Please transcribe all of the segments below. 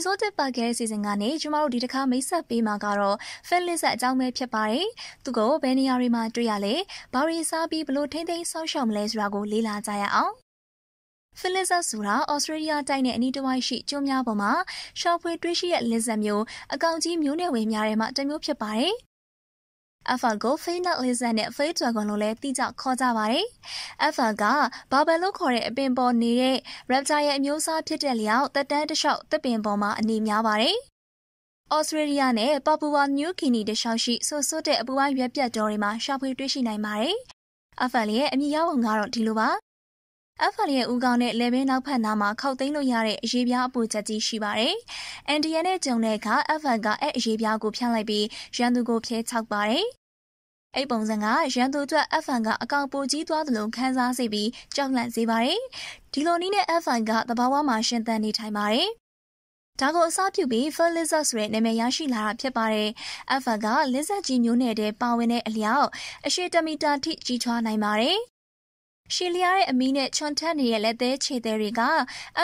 Exotic Burger အစီအစဉ်ကနေကျမတို့ဒီတစ်ခါမိတ်ဆက်ပေးမှာကတော့ Felix အကြောင်းပဲဖြစ်ပါတယ်။သူကိုဘယ်နေရာတွေမှာတွေ့ရလဲ။ဘာတွေစားပြီးဘလို့ထိမ့်သိမ်းဆောက်ရှောက်မလဲဆိုတာကိုလေ့လာကြရအောင်။ဖလစ်ဇက်ဆိုတာဩစတြေးလျတိုက်နဲ့အနီးတစ်ဝိုက်ရှိကျွန်းများပေါ်မှာရှာဖွေတွေ့ရှိတဲ့လစ်ဇက်မျိုးအကောင်ကြီးမျိုးနယ်ဝင်များထဲမှာတစ်မျိုးဖြစ်ပါတယ် Alpha ကို Phoenix Lizard နဲ့ Faye Dragon လို့လည်းသိကြခေါ်ကြပါတယ်။ Alpha က Barbel လို့ခေါ်တဲ့အပင်ပေါ်နေတဲ့ Raptor ရဲ့အမျိုးအစားဖြစ်တဲ့လျောက်သက်တမ်းတစ်လျှောက်သစ်ပင်ပေါ်မှာအနေများပါတယ်။ဩစတြေးလျနဲ့ပါပူဝါနယူးဂီနီတလျှောက်ရှိစိုစွတ်တဲ့အပူပိုင်းရွက်ပြတ်တောတွေမှာရှာဖွေတွေ့ရှိနိုင်ပါတယ်။အဖန်လေးရဲ့အမည်ရပုံကတော့ဒီလိုပါ FR ရဲ့ဦးခေါင်းနဲ့လယ်ဘဲနောက်ဖက်နားမှာခောက်သိမ်းလို့ရတဲ့အရေးပြားအပူချက်ကြီးရှိပါတယ်။ NDN နဲ့ဂျုံတဲ့အခါ FR ကအဲ့အရေးပြားကိုဖြန့်လိုက်ပြီးရန်သူကိုဖျဲချောက်ပါတယ်။အဲ့ပုံစံကရန်သူအတွက် F1 ကအကောင်ပိုကြီးသွားသလိုခန်းစားစေပြီးကြောက်လန့်စေပါတယ်။ဒီလိုနည်းနဲ့ F1 ကတဘာဝမှာရှင်သန်နေထိုင်ပါတယ်။ဒါကိုအစပြုပြီး Phil Lizard ဆိုတဲ့နာမည်ရရှိလာတာဖြစ်ပါတယ်။ Alpha က Lizard ကြီးမျိုးနဲ့တည်းပါဝင်တဲ့အလျောက်အရှိတမီတာထိကြီးထွားနိုင်ပါတယ်ရှည်လျားတဲ့အမီးနဲ့ချွန်ထက်နေတဲ့လက်သေးခြေသေးတွေက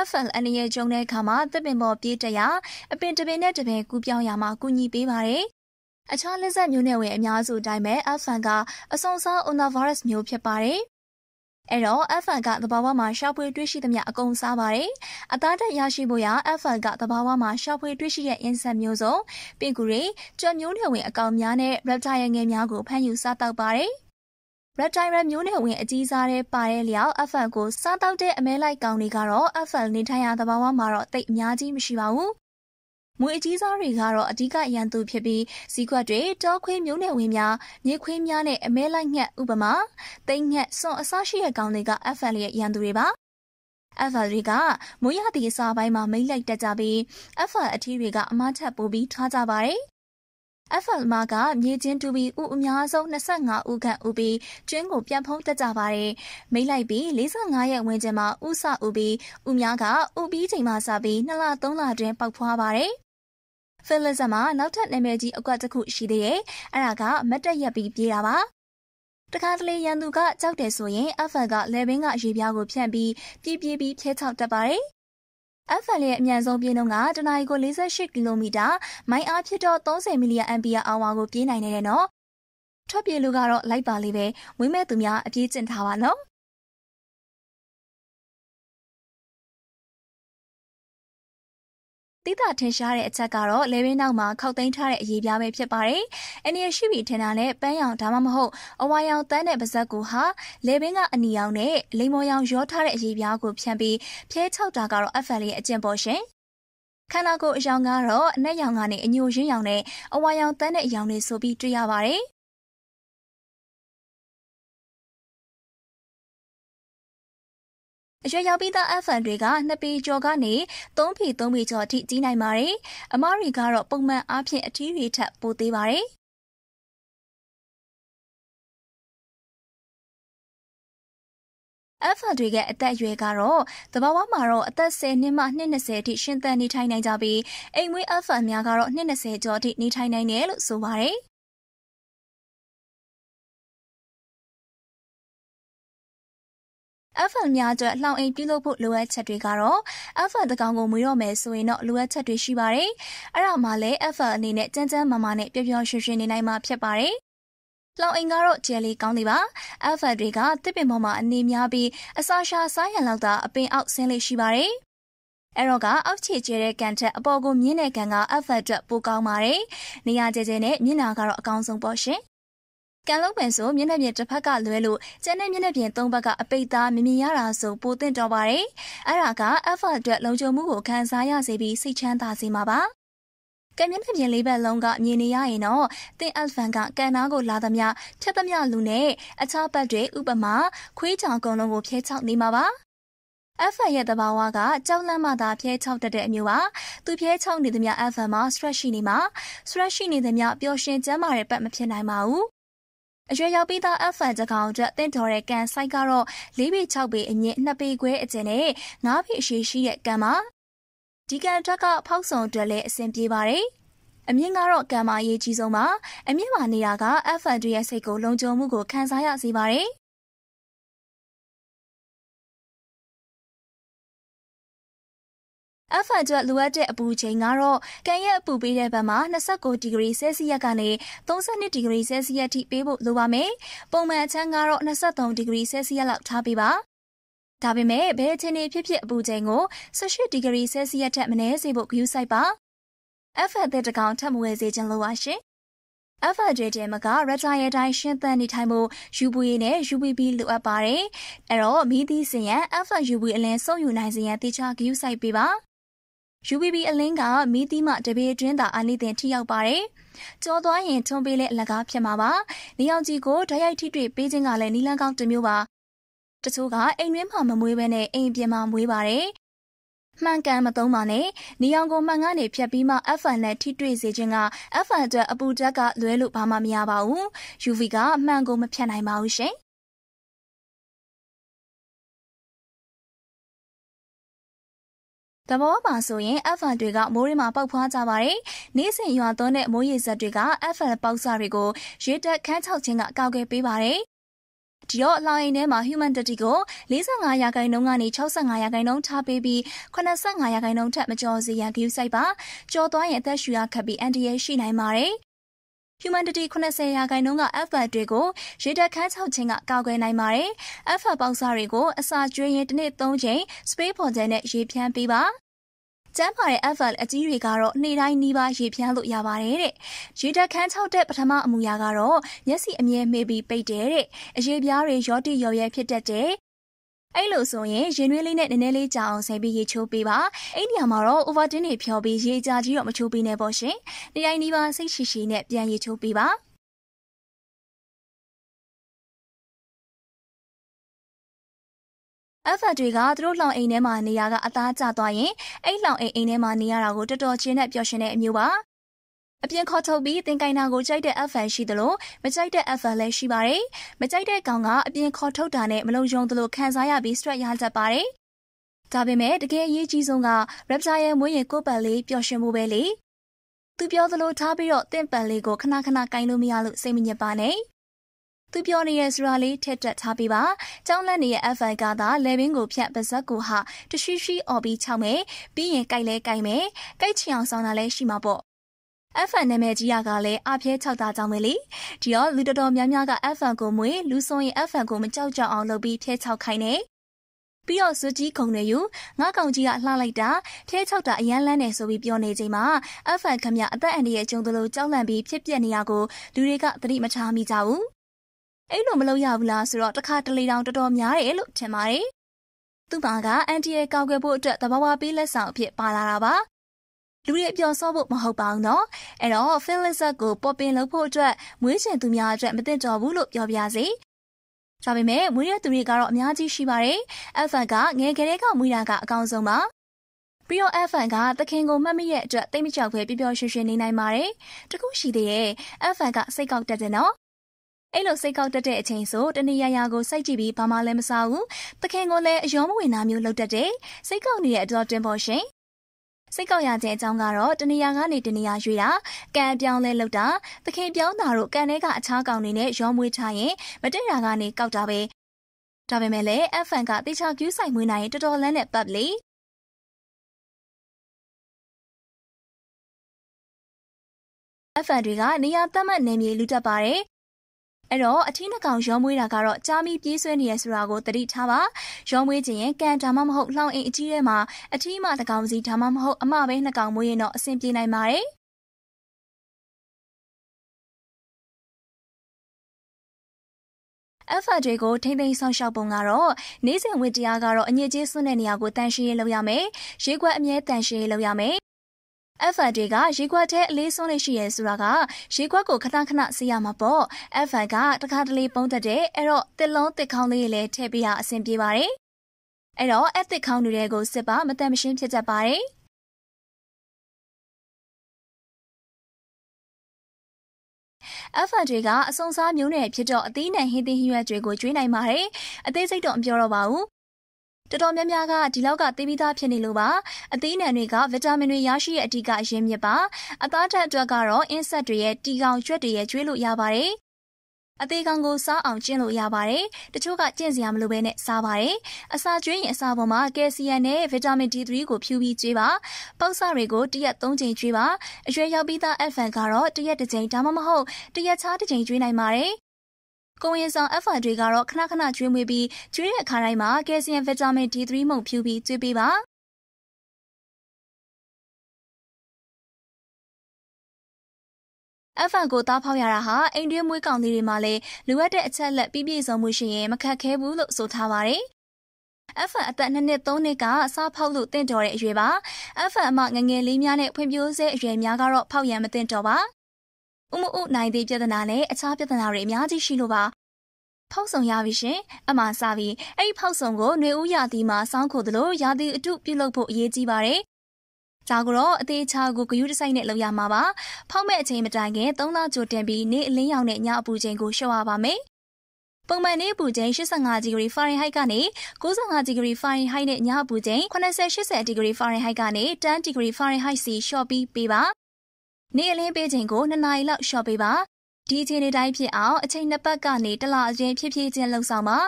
FL အနေရဲ့ကျုံတဲ့အခါမှာသစ်ပင်ပေါ်ပြေးတရာအပင်တပင်နဲ့တပင်ကူးပြောင်းရမှာကူညီပေးပါတယ်။အခြားလက်ဆက်မျိုးနွယ်ဝင်အများစုအတိုင်းပဲ FL ကအဆုံစား Onavirus မျိုးဖြစ်ပါတယ်။အဲ့တော့ F1 ကသဘာဝမှာရှာဖွေတွေ့ရှိသမျှအကုန်စားပါတယ်။အသားဓာတ်ရရှိဖို့ရ F1 ကသဘာဝမှာရှာဖွေတွေ့ရှိတဲ့အင်ဆက်မျိုးစုံပင်ကူတွေ၊ကြွမျိုးတွေဝင်အကောင်များနဲ့ reptile ငယ်များကိုဖမ်းယူစားတောက်ပါတယ်။ရက်တိုင်းရက်မျိုးနဲ့ဝင်အကြီးစားတဲ့ပါတဲ့လျောက် FL ကို စားတောက်တဲ့အမဲလိုက်ကောင်တွေကတော့ FL နေထိုင်ရာသဘာဝမှာတော့တိတ်အများကြီးမရှိပါဘူး။မွေအကြီးစားတွေကတော့အဓိကရန်သူဖြစ်ပြီးစီးခွက်တွေတောခွေးမျိုးနဲ့ဝင်များမြေခွေးများနဲ့အမဲလိုက်ငှက်ဥပမာတိတ်ငှက်စွန်အစရှိတဲ့ကောင်တွေက FL ရဲ့ရန်သူတွေပါ။ FL တွေကမွေရသည့်အစာပိုင်းမှာမိတ်လိုက်တက်ကြပြီး FL အထီးတွေကအမားထပ်ပိုပြီးထားကြပါတယ်။ FL မှာကမြေချင်းတူပြီးဥအများဆုံး25ဦးခန့်ဥပြီးကျွင်းကိုပြန်ဖုံးတက်ကြပါတယ်။မိလိုက်ပြီး45ရက်ဝန်းကျင်မှာဥစဥပြီးဥများကဥပြီးချိန်မှာစပြီး2လ3လတွင်ပေါက်ဖွာပါတယ်။ Philizza မှာနောက်ထပ်နာမည်ကြီးအကွက်တစ်ခုရှိသေးတယ်။အဲဒါကမတ်တက်ရက်ပြီးပြေးတာပါ။တခါတလေရန်သူကကြောက်တယ်ဆိုရင် FL ကလေဘင်းကရေပြားကို ဖြန့်ပြီးပြေးပြေးပြီးဖျဲချောက်တတ်ပါတယ် FM ရဲ့အမြန်ဆုံးပြေးနှုန်းကတနအီကို48ကီလိုမီတာမိုင်အားဖြစ်တော့30မီလီယံ ampere hour ကိုပြေးနိုင်နေတယ်နော်။ထွက်ပြေးလူကတော့လိုက်ပါလေးပဲဝင်းမဲ့သူများအပြေးကျင်ထားပါနော်။သိတာထင်ရှားတဲ့အချက်ကတော့လဲဘင်းနောက်မှာခောက်သိမ်းထားတဲ့အရေးပြားပဲဖြစ်ပါတယ်။အနီရရှိပြီထင်တာနဲ့ပန်းရောင်ဒါမှမဟုတ်အဝါရောင်တန်းတဲ့ပါဇက်ကိုဟာလဲဘင်းကအနီရောင်နဲ့လိမ္မော်ရောင်ရောထားတဲ့အရေးပြားကို ဖြန့်ပြီးဖျဲချောက်တာကတော့ FL ရဲ့အကျင့်ပေါ်ရှင်။ခန္ဓာကိုယ်အယောင်ကတော့အနက်ရောင်ကနေအညိုရင်းရောင်နဲ့အဝါရောင်တန်းတဲ့အရောင်တွေဆိုပြီးတွေ့ရပါတယ်အရွယ်ရောက်ပြီးသား F1 တွေက2ပေကျော်ကနေ3ပေ3ပေကျော်အထိကြီးနိုင်ပါတယ်။အမတွေကတော့ပုံမှန်အားဖြင့်အထီးတွေထက်ပိုသေးပါတယ်။ Alpha တွေကအသက်အရွယ်ကတော့တဘာဝမှာတော့အသက်10နှစ်မှ20အထိရှင်သန်နေထိုင်နိုင်ကြပြီးအိမ်မွေး Alpha များကတော့20ကျော်အထိနေထိုင်နိုင်တယ်လို့ဆိုပါတယ်။ FM များအတွက်လှောင်အိမ်ပြုလုပ်ဖို့လိုအပ်ချက်တွေကတော့ FM တကောင်ကိုမွေးတော့မယ်ဆိုရင်တော့လိုအပ်ချက်တွေရှိပါတယ်။အဲ့ဒါမှလည်း FM အနေနဲ့ကြမ်းကြမ်းမာမာနဲ့ပျော်ပျော်ရွှင်ရွှင်နေနိုင်မှာဖြစ်ပါတယ်။လောင်အိမ်ကတော့ကျယ်လေးကောင်းလေးပါ။ alpha တွေကတစ်ပင်ပေါ်မှာအနေများပြီးအစာရှာစားရန်လောက်သာအပင်အောက်ဆင်းလေးရှိပါတယ်။အဲ့တော့ကအောက်ခြေကျဲတဲ့ကန်ထက်အပေါ်ကိုမြင့်တဲ့ကန်က alpha အတွက်ပိုကောင်းပါတယ်။နေရာကျဲကျဲနဲ့မျက်နှာကတော့အကောင်းဆုံးပေါ့ရှင်။ကန်လုံးပင်ဆိုမျက်နှာပြင်တစ်ဖက်ကလွဲလို့ကျန်တဲ့မျက်နှာပြင်သုံးဘက်က အပိတ်သားမမြင်ရတာဆိုပိုသင့်တော်ပါတယ်။အဲ့ဒါက alpha အတွက် လုံခြုံမှုကိုခံစားရစေပြီးစိတ်ချမ်းသာစေမှာပါ။ကံမျက်နှာပြင်လေးဘက်လုံးကမြင်နေရရင်တော့သင်အယ်ဖန်ကကန်နာကိုလာသမျှထက်သမျှလူနဲ့အခြားဘက်တွေဥပမာ ခွေးချောင်ကုံလုံးကိုဖျဲချောက်နေမှာပါ F ရဲ့တဘာဝကကြောက်လန့်မှသာဖျဲချောက်တတ်တဲ့အမျိုးပါသူဖျဲချောက်နေသမျှ F မှာ stress ရှိနေမှာ stress ရှိနေသမျှပျော်ရှင်ကျန်းမာတဲ့ပတ်မဖြစ်နိုင်ပါဘူးအရွယ်ရောက်ပြီးသား F1 တကောင်အတွက်တင့်တော်တဲ့ကန်ဆိုင်ကတော့၄ပေ6ပေအမြင့်2ပေခွဲအကျဉ်နဲ့9ပေအရှည်ရှိတဲ့ကန်ပါဒီကန်အတွက်ကဖောက်ဆုံအတွက်လည်းအဆင်ပြေပါတယ်အမြင့်ကတော့ကံမာရေးကြီးဆုံးပါအမြင့်မာနေတာက F1 ရဲ့စိတ်ကိုလုံခြုံမှုကိုခံစားရစေပါတယ် FN အတွက်လိုအပ်တဲ့အပူချိန်ကတော့ကန်ရဲ့အပူပေးတဲ့ဘက်မှာ29ဒီဂရီဆဲလ်စီယပ်ကနေ32ဒီဂရီဆဲလ်စီယပ်ထိပေးဖို့လိုပါမယ်။ပုံမှန်အချမ်းကတော့23ဒီဂရီဆဲလ်စီယပ်လောက်ထားပေးပါ။ဒါပေမဲ့ဘယ်အချိန်တွေဖြစ်ဖြစ်အပူချိန်ကို18ဒီဂရီဆဲလ်စီယပ်ထက်မနည်းစေဖို့ဂရုစိုက်ပါ။ FA တဲ့တကောင်ထပ်မွေစေခြင်းလိုပါရှင်။ FA တွေတဲမကရတာရဲ့တိုင်းရှင်းသန်နေထိုင်မှု UV နဲ့ UVB လိုအပ်ပါတယ်။အဲတော့မီးသီးစင်ရန် FA UV အလင်းဆုံးယူနိုင်စင်ရန်တိကျဂရုစိုက်ပေးပါ။ UVB အလင်းကမီးသီးမှတပေအတွင်းသာအာနိသင်ထိရောက်ပါတယ်။ကြောသွားရင်ထုံးပေးလဲအလကားဖြစ်မှာပါ။နေအောင်ကြီးကိုဓာတ်ရိုက်ထိတွေ့ပေးခြင်းကလည်းနီလန်းကောင်းတစ်မျိုးပါ။တချို့ကအိမ်တွင်းမှာမမွေးဘဲနဲ့အိမ်ပြင်မှာမွေးပါတယ်။မှန်ကန်မသုံးပါနဲ့နေအောင်ကိုမှန်ကနေဖြတ်ပြီးမှ F1 နဲ့ထိတွေ့စေခြင်းက F1 အတွက်အပူဓာတ်ကလွဲလို့ဘာမှမရပါဘူး UV ကမှန်ကိုမဖြတ်နိုင်ပါဘူးရှင်သဘောပါဆိုရင် F1 တွေကမိုးရီမှာပောက်ဖွားကြပါတယ်။နေ့စဉ်ရွာသွန်းတဲ့မိုးရေစက်တွေက F1 ပေါက်စတွေကိုရေတက်ခန်းချောက်ခြင်းကကောက်ကယ်ပေးပါတယ်။ဒီတော့လိုင်းထဲမှာ human data ကို45ရာခိုင်နှုန်းကနေ65ရာခိုင်နှုန်းထားပေးပြီး85ရာခိုင်နှုန်းထက်မကျော်စေရန်ဂရုစိုက်ပါ။ကျော်သွားရင်အသက်ရှူရခက်ပြီးအန္တရာယ်ရှိနိုင်ပါတယ်။ Humanity 90ရာခိုင်နှုန်းက F1 တွေကိုရေတက်ခန်း6ချိန်ကကာကွယ်နိုင်ပါတယ်။ F1 ပေါက်စားတွေကိုအစာကျွေးရင်တစ်နေ့3ချိန် spray ပေါ်ကျန်နဲ့ရေဖြန်းပေးပါ။ကျန်းမာတဲ့ F1 အကြီးတွေကတော့နေ့တိုင်းနှီးပါ ရေဖြန်းလို့ရပါတယ်တဲ့။ရေတက်ခန်း6တဲ့ပထမအမူအရာကတော့မျက်စိအမြဲမေးပြီးပိတ်တယ်တဲ့။အရေပြားတွေရောတိရောရဲဖြစ်တတ်တယ်အဲ့လိုဆိုရင်ရင်နှွေးလေးနဲ့နည်းနည်းလေးကြာအောင်ဆယ်ပြီးရေချိုးပေးပါအဲ့ဒီမှာတော့ overton တွေဖြောပြီးရေကြာကြီးတော့မချိုးပေးနဲ့ပေါ့ရှင်နေတိုင်းဒီပါစိတ်ရှိရှိနဲ့ပြန်ရေချိုးပေးပါအဖတ်တွေကသူတို့လောင်အိမ်ထဲမှာနေရကအသားကျသွားရင်အဲ့လောင်အိမ်အိမ်ထဲမှာနေရတာကိုတော်တော်ချင်းနဲ့ပျော်ရွှင်တဲ့အမျိုးပါအပြင်ခေါ်ထုတ်ပြီးသင်္ကိုင်းနာကိုကြိုက်တဲ့ F1 ရှိသလိုမကြိုက်တဲ့ F1 လည်းရှိပါတယ်။မကြိုက်တဲ့ကောင်ကအပြင်ခေါ်ထုတ်တာနဲ့မလုံခြုံသလိုခံစားရပြီး stress ရတတ်ပါတယ်။ဒါပေမဲ့တကယ်အရေးကြီးဆုံးက Raptor ရဲ့မွေးရင်ကိုယ်ပတ်လေးပျော်ရွှင်မှုပဲလေ။သူပြောသလိုထားပြီးတော့သင်ပတ်လေးကိုခဏခဏကင်လို့မရလို့စိတ်မညစ်ပါနဲ့။သူပြောနေရစရာလေးထက်တက်ထားပြီးပါ။ကြောင်းလက်နေတဲ့ F1 ကသာလေဘင်းကိုဖြတ်ပါဇက်ကိုဟာတရှိရှိအော်ပြီးချောက်မယ်။ပြီးရင်ကြိုက်လဲကြိုက်မယ်။ကြိုက်ချင်အောင်ဆောင်းတာလည်းရှိမှာပေါ့။ FM နာမည်ကြီးရကလည်းအပြဲ၆တာကြောင့်ပဲလေဒီတော့လူတော်တော်များများက FM ကိုမွေလူဆုံးရင် FM ကိုမကြောက်ကြအောင်လုပ်ပြီးဖျဲ၆ခိုင်းနေပြီးတော့စွကြီးခုံတွေယူငါကောင်ကြီးကလှလိုက်တာဖျဲ၆တာအရန်လန်းနေဆိုပြီးပြောနေချိန်မှာ FM ခမရအသက်အန္တရာယ်ကြုံသလိုကြောက်လန့်ပြီးဖြစ်ပျက်နေရကိုလူတွေကသတိမထားမိကြဘူးအဲ့လိုမလုပ်ရဘူးလားဆိုတော့တခါတလေတောင်တော်တော်များတယ်လို့ထင်ပါတယ်သူမကအန်တီရဲ့ကောက်ွယ်ဖို့အတွက်သဘာဝပေးလက်ဆောင်အဖြစ်ပါလာတာပါလူတွေအပျော်စော့ဖို့မဟုတ်ပါဘူးနော်အဲ့တော့ Phyllis ကိုပေါ်ပင်လုပ်ဖို့အတွက်မွေးချင်သူများအတွက်မသင့်တော်ဘူးလို့ပြောပြစေဒါပေမဲ့မွေးရသူတွေကတော့အများကြီးရှိပါတယ်။ F1 ကငယ်ကလေးကမွေးတာကအကောင်းဆုံးပါ။ပြီးတော့ F1 ကသခင်ကိုမှတ်မိရဲ့အတွက်တိတ်မကြောက်ပဲပျော်ပျော်ရွှင်ရွှင်နေနိုင်ပါတယ်။တခုရှိသေးရဲ့ F1 ကစိတ်ကောက်တက်တယ်နော်။အဲ့လိုစိတ်ကောက်တက်တဲ့အချိန်ဆိုတနေ့ရရကိုစိုက်ကြည့်ပြီးဘာမှလည်းမစားဘူး။သခင်ကိုလည်းအယောမဝင်နာမျိုးလောက်တက်တယ်။စိတ်ကောက်နေတဲ့အတော်တွင်ပေါ်ရှင်စိတ်ကောက်ရခြင်းအကြောင်းကတော့တနေရာကနေတနေရာရွေတာကံအပြောင်းလဲလောက်တာသခင်ပြောင်းတာတို့ကံထဲကအခြားကောင်တွေနဲ့ရောမွေးချရင်မတည့်တာကနေကောက်တာပဲဒါပေမဲ့လည်း FN ကတေချာကျူးဆိုင်မွေးနိုင်ရင်တော်တော်လန်းတဲ့ပတ်လေအဖန်တွေကနေရာသတ်မှတ်နေမြေလူတက်ပါတယ်အဲ့တော့အထီးနှကောင်ရောမွေးတာကတော့ကြာမီပြေးဆွဲနေရဆိုတာကိုသတိထားပါရောမွေးခြင်းရင်ကန်ဒါမှမဟုတ်လှောင်အိမ်အကြီးထဲမှာအထီးမှတကောင်စီဒါမှမဟုတ်အမပဲနှကောင်မွေးရင်တော့အဆင်ပြေနိုင်ပါတယ်အဖာတွေကိုထိမ့်သိမ်းဆောင်ရှောက်ပုံကတော့နေစဉ်ဝတ္တရားကတော့အညစ်အကြေးဆွတ်တဲ့နေရာကိုတန်ရှင်းရေးလုပ်ရမယ်။ရေကွက်အမြဲတန်ရှင်းရေးလုပ်ရမယ်။ F1 တွေကရေကွက်ထဲအလေးဆုံးလေးရှိရဲဆိုတာကရေကွက်ကိုခဏခဏဆေးရမှာပေါ့ F1 ကတခါတလေပုံးတတ်တယ်အဲ့တော့တစ်လုံးတစ်ခေါင်းလေးလည်းထည့်ပေးရအဆင်ပြေပါတယ်အဲ့တော့အသစ်ခေါင်းတွေကိုစစ်ပါမတန်မရှင်းဖြစ်ကြပါတယ်အဖန်တွေကအစုံစားမျိုးနဲ့ဖြစ်တော့အသေးနဲ့ဟင်းသီးဟင်းရွက်တွေကိုကျွေးနိုင်ပါတယ်။အသေးစိတ်တော့မပြောတော့ပါဘူးတော်တော်များများကဒီလောက်ကသိပြီးသားဖြစ်နေလို့ပါအသီးအနှံတွေကဗီတာမင်တွေရရှိတဲ့အဓိကအရင်းမြစ်ပါအသားဓာတ်အတွက်ကတော့အင်းဆက်တွေရဲ့တီကောင်ရွက်တွေရဲ့ကျွေးလို့ရပါတယ်အသေးကောင်ကိုစားအောင်ကျင့်လို့ရပါတယ်။တချို့ကကျင့်စရာမလိုဘဲနဲ့စားပါတယ်။အစာကျွေးရင်အစာပေါ်မှာကယ်ဆီယမ်နဲ့ဗီတာမင် D3 ကိုဖြူပြီးကျွေးပါ။ပေါက်စတွေကိုတစ်ရက်၃ချိန်ကျွေးပါ။အရွယ်ရောက်ပြီးသား Advent ကတော့တစ်ရက်တစ်ချိန်ဒါမှမဟုတ်တစ်ရက်ခြားတစ်ချိန်ကျွေးနိုင်ပါတယ်။ကိုဝင်ဆောင် FR တွေကတော့ခဏခဏကျွေးမွေးပြီးကျွေးတဲ့အခါတိုင်းမှာကယ်ဆီယမ်ဗီတာမင် D3 မှုန့်ဖြူပြီးကျွေးပေးပါအဖန်ကိုတားဖောက်ရတာဟာအိမ်တွင်းမွေးကောင်လေးတွေမှာလည်းလိုအပ်တဲ့အချက်လက်ပြည့်ပြည့်စုံမှုရှိရင် မခက်ခဲဘူးလို့ဆိုထားပါတယ်။ F1 အသက်2နှစ်3နှစ်ကစားဖောက်လို့တင့်တော်တဲ့အရွယ်ပါ။ F1 အမငငယ်လေးများနဲ့ဖွံ့ဖြိုးဆဲအရွယ်များကတော့ဖောက်ရန်မတင့်တော်ပါဥမဥနိုင်သေးပြဿနာနဲ့အခြားပြဿနာတွေအများကြီးရှိလို့ပါဖောက်ဆောင်ရပြီရှင် အမှစပြီးအဲ့ဖောက်ဆောင်ကိုຫນွေဦးရာသီမှာစောင်းခိုသလိုရာသီအတုပြုလုပ်ဖို့အရေးကြီးပါတယ်ဒါကတော့အသေးချာကိုဂယုတစိုက်နဲ့လုပ်ရမှာပါဖောက်မဲ့အချိန်မတိုင်ခင်3လကြိုတင်ပြီးနေ့အလင်းရောင်နဲ့ညအပူချိန်ကိုရှော့ရပါမယ်ပုံမှန်နေ့အပူချိန်85ဒီဂရီဖာရင်ဟိုက်ကနေ95ဒီဂရီဖာရင်ဟိုက်နဲ့ညအပူချိန်80-80ဒီဂရီဖာရင်ဟိုက်ကနေ10ဒီဂရီဖာရင်ဟိုက်စီလျှော့ပြီးပေးပါနေ့အလင်းပေးချိန်ကို2နာရီလောက်လျှော့ပေးပါဒီအချိန်လေးတိုင်းဖြစ်အောင်အချိန်နှစ်ပတ်ကနေတစ်လအရင်ဖြစ်ဖြစ်ချင်းလှုပ်ဆောင်ပါ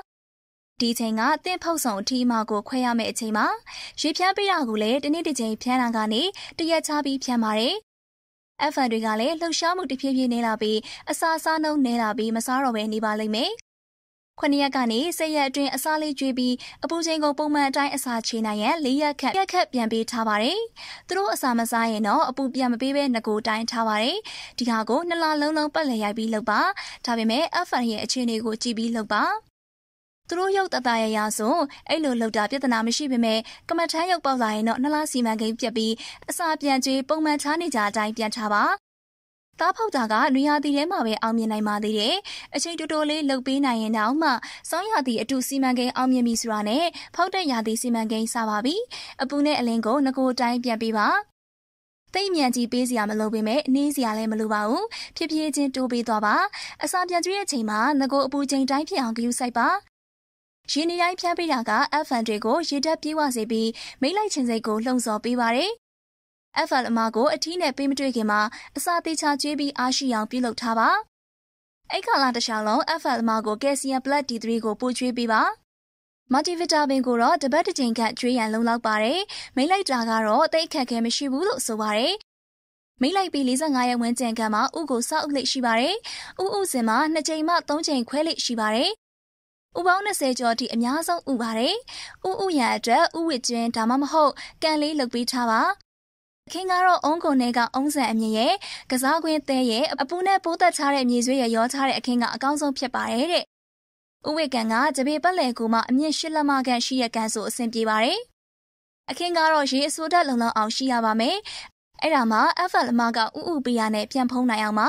ဒီချိန်ကတင့်ဖုတ်ဆောင်အထီးအမကိုခွဲရမယ့်အချိန်မှာရေဖြန်းပေးတာကိုလည်းတစ်နေ့တစ်ချိန်ဖြန်းတာကနေတရက်ချပြီးဖြန်းပါတယ် F1 တွေကလည်းလှုပ်ရှားမှုတစ်ဖြည်းဖြည်းနေလာပြီးအစာစားနှုန်းနေလာပြီးမစားတော့ဘဲနေပါလိမ့်မယ်9ရက်ကနေ10ရက်အတွင်းအစားလေးကျွေးပြီးအပူချိန်ကိုပုံမှန်အတိုင်းအစာချေနိုင်ရန်4ရက်ခန့်ရက်ခန့်ပြန်ပေးထားပါတယ်။သူတို့အစာမစားရင်တော့အပူပြန်မပေးဘဲငကိုတိုင်းထားပါတယ်။ဒီဟာကိုနှစ်လလုံးလုံးပတ်လည်ရိုက်ပြီးလုပ်ပါ။ဒါပေမဲ့ FN ရဲ့အခြေအနေကိုကြည့်ပြီးလုပ်ပါ။သူတို့ရုပ်တတရရဆိုအဲ့လိုလောက်တာပြဿနာမရှိပေမဲ့ကမထမ်းရုပ်ပေါက်လာရင်တော့နှစ်လစီမံကိန်းပြက်ပြီးအစာပြန်ကျွေးပုံမှန်ထားနေကြအတိုင်းပြန်ထားပါသားဖောက်တာကနွေရာသီထဲမှာပဲအောင်မြင်နိုင်ပါသေးတယ်။အချိန်တိုတိုလေးလှုပ်ပေးနိုင်ရင်တောင်မှဆောင်းရာသီအတူစီမံကိန်းအောင်မြင်ပြီဆိုတာနဲ့ဖောက်တဲ့ရာသီစီမံကိန်းစပါပြီ။အပူနဲ့အလင်းကိုငကိုတိုင်းပြန်ပေးပါ။သိအမြန်ကြီးပေးစရာမလိုပေမဲ့နှင်းစရာလည်းမလိုပါဘူးဖြည်းဖြည်းချင်းတိုးပေးသွားပါအစာပြန်ကျွေးတဲ့အချိန်မှာငကိုအပူချိန်တိုင်းဖြစ်အောင်ဂရုစိုက်ပါရေနေတိုင်းဖျားပေးတာက F1 တွေကိုရေတက်ပြေးဝစေပြီးမိလိုက်ချင်းစိတ်ကိုလှုံ့ဆော်ပေးပါတယ် FL အမကိုအထီးနဲ့ပေးမတွေ့ခင်မှာအစာသေးချာကျွေးပြီးအားရှိအောင်ပြုလုပ်ထားပါအိတ်ခါလာတစ်လျှောက်လုံး FL အမကိုကယ်ဆီယမ် blood D3 ကိုပို့ကျွေးပေးပါမာတီဗီတာမင်ကိုတော့တစ်ပတ်တစ်ကြိမ်ခန့်ကျွေးရန်လုံလောက်ပါတယ်မိလိုက်တာကတော့တိတ်ခက်ခဲမရှိဘူးလို့ဆိုပါတယ်မိလိုက်ပြီး45ရက်ဝန်းကျင်ကမှဥကိုစောက်ဥလိရှိပါတယ်ဥဥစင်မှာ2ကြိမ်မှ3ကြိမ်ခွဲလိရှိပါတယ်ဥပေါင်း20ကျော်အထိအများဆုံးဥပါတယ်။ဥဥရံအတွက်ဥဝစ်ကျွင်းဒါမှမဟုတ်ကန်လေးလုပ်ပေးထားပါခင်ကတော့အုံးကုန်နဲ့ကအုံးဆန်အမြင်ရဲ့ကစားကွင်းသဲရဲ့အပူနဲ့ပိုးသက်ချတဲ့မြေဆွေးရဲ့ရောချတဲ့အခင်းကအကောင်းဆုံးဖြစ်ပါတယ်တဲ့။ဥဝေကန်ကကြပေပတ်လည်ကူမှ အမြင့်ရှစ်လက်မခန့်ရှိရကန်ဆိုအဆင်ပြေပါတယ်။အခင်းကတော့ရေအစိုးတက်လုံလောက်အောင်ရှိရပါမယ်။အဲ့ဒါမှ FL မကဥဥပီယာနဲ့ပြန်ဖုံးနိုင်အောင်မှာ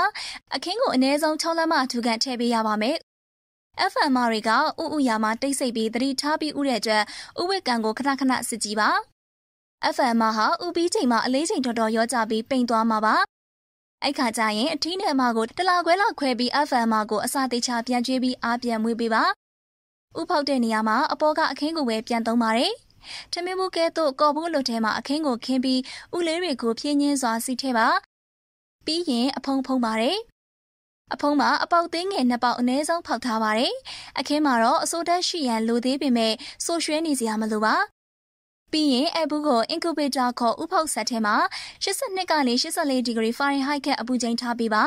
အခင်းကိုအ ਨੇ ဆုံး6လက်မထူကန်ထည့်ပေးရပါမယ် FM တွေကဥဥရာမှာတိတ်ဆိတ်ပြီးသတိထားပြီးဥတဲ့အတွက်ဥဝေကံကိုခဏခဏစစ်ကြည့်ပါ FM ဟာဥပီးချိန်မှာအလေးချိန်တော်တော်ရောကြပြီးပိန်သွားမှာပါအဲ့ခါကျရင်အထီးနယ်မကိုတလာခွဲလောက်ခွဲပြီး FM ကိုအစာသေးချာပြန်ကျွေးပြီးအားပြန်မွေးပေးပါဥဖောက်တဲ့နေရာမှာအပေါ်ကအခင်းကိုပဲပြန်သုံးပါတယ်ထမင်းဘူးကဲသို့ကော်ဘူးလိုထဲမှာအခင်းကိုခင်းပြီးဥလေးတွေကိုဖြင်းညင်းစွာစီထဲပါပြီးရင်အဖုံဖုံပါတယ်အဖုံးမှာအပေါက်သေးငယ်နှစ်ပေါက်အနည်းဆုံးဖောက်ထားပါတယ်အခင်းမှာတော့အစိုးတက်ရှိရန်လိုသေးပေမဲ့ဆိုရွှဲနေစရာမလိုပါပြီးရင်အပူကို incubator ခေါ်ဥပုပ်ဆက်ထဲမှာ82ကနေ84ဒီဂရီဖာရင်ဟိုက်ခန့်အပူချိန်ထားပေးပါ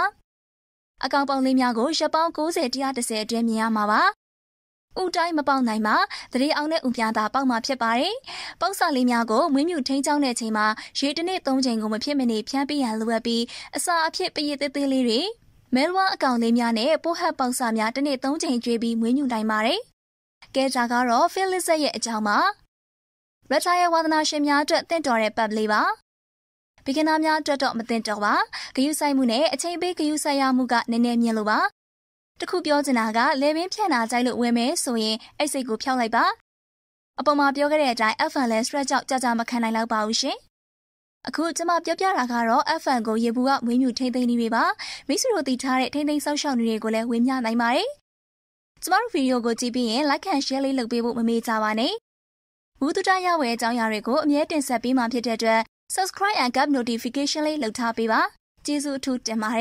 အကောင်ပေါင်းလေးများကိုရက်ပေါင်း90 130အတွင်းမြင်ရမှာပါဥတိုင်းမပေါက်နိုင်မှာသတိအောင်တဲ့ဥပြာသာပေါက်မှာဖြစ်ပါတယ်။ပေါက်စာလေးများကိုမွေးမြူထိန်းချောင်းတဲ့အချိန်မှာရေတစ်နေ့၃ချိန်ကိုမဖြစ်မနေဖြန်းပြရန်လိုအပ်ပြီးအစာအဖြစ်ပရည်သေးသေးလေးတွေမဲလွားအကောင်လေးများနဲ့ပိုးဟပ်ပေါက်စာများတစ်နေ့၃ချိန်ကျွေးပြီးမွေးမြူနိုင်ပါတယ်။ကဲကြကတော့ Phyllis ရဲ့အကြောင်းပါ။ရထားရဲ့ဝါသနာရှင်များအတွက်တင့်တော်တဲ့ပတ်လေးပါ။ဘေကင်နာများအတွက်တော့မတင်တော့ပါဂယုဆိုင်မှုနဲ့အချိန်ပေးဂယုဆိုင်ရမှုကနည်းနည်းမြင်လို့ပါတခုပြောချင်တာကလေပင်ဖြန့်နာကြိုက်လို့ဝင်မယ်ဆိုရင်အဲ့စိတ်ကိုဖျောက်လိုက်ပါအပေါ်မှာပြောခဲ့တဲ့အတိုင်း F1 လဲ stress ကြောင့်ကြာကြာမခံနိုင်တော့ပါဘူးရှင်အခုကျမပြောပြတာကတော့ F1 ကိုရေဘူးကမွေးမြူထိမ့်သိမ့်နေပြီပါမိစုတို့တည်ထားတဲ့ထိမ့်သိမ့်ဆောက်ရှောက်နေတွေကိုလည်းဝင်မြနိုင်ပါတယ်ကျမတို့ဗီဒီယိုကိုကြည့်ပြီးရင် like and share လေးလုပ်ပေးဖို့မမေ့ကြပါနဲ့မူတုတရဝယ်အကြောင်းအရာတွေကိုအမြဲတင်ဆက်ပေးမှာဖြစ်တဲ့အတွက် subscribe and get notification လေးလုပ်ထားပေးပါကျေးဇူးအထူးတင်ပါတယ်